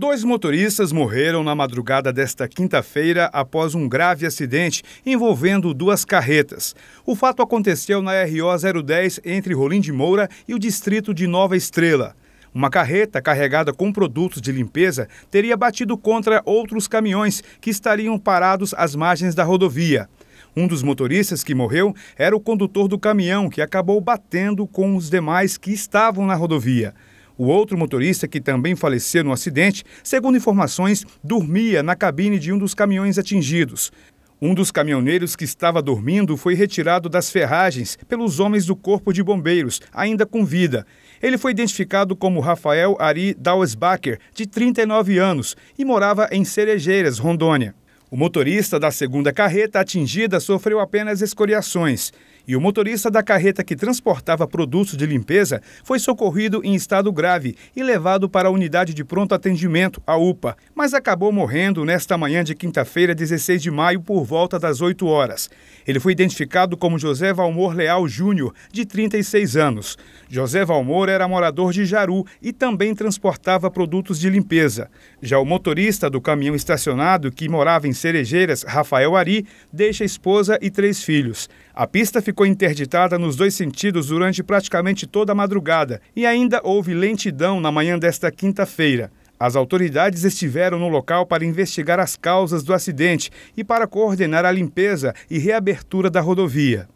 Dois motoristas morreram na madrugada desta quinta-feira após um grave acidente envolvendo duas carretas. O fato aconteceu na RO 010 entre Rolim de Moura e o distrito de Nova Estrela. Uma carreta carregada com produtos de limpeza teria batido contra outros caminhões que estariam parados às margens da rodovia. Um dos motoristas que morreu era o condutor do caminhão, que acabou batendo com os demais que estavam na rodovia. O outro motorista, que também faleceu no acidente, segundo informações, dormia na cabine de um dos caminhões atingidos. Um dos caminhoneiros que estava dormindo foi retirado das ferragens pelos homens do Corpo de Bombeiros, ainda com vida. Ele foi identificado como Rafael Ari Dauesbacher, de 39 anos, e morava em Cerejeiras, Rondônia. O motorista da segunda carreta atingida sofreu apenas escoriações e o motorista da carreta que transportava produtos de limpeza foi socorrido em estado grave e levado para a unidade de pronto atendimento, a UPA, mas acabou morrendo nesta manhã de quinta-feira, 16 de maio, por volta das 8 horas. Ele foi identificado como José Valmor Leal Júnior, de 36 anos. José Valmor era morador de Jaru e também transportava produtos de limpeza. Já o motorista do caminhão estacionado, que morava em Cerejeiras, Rafael Ari, deixa esposa e três filhos. A pista ficou interditada nos dois sentidos durante praticamente toda a madrugada e ainda houve lentidão na manhã desta quinta-feira. As autoridades estiveram no local para investigar as causas do acidente e para coordenar a limpeza e reabertura da rodovia.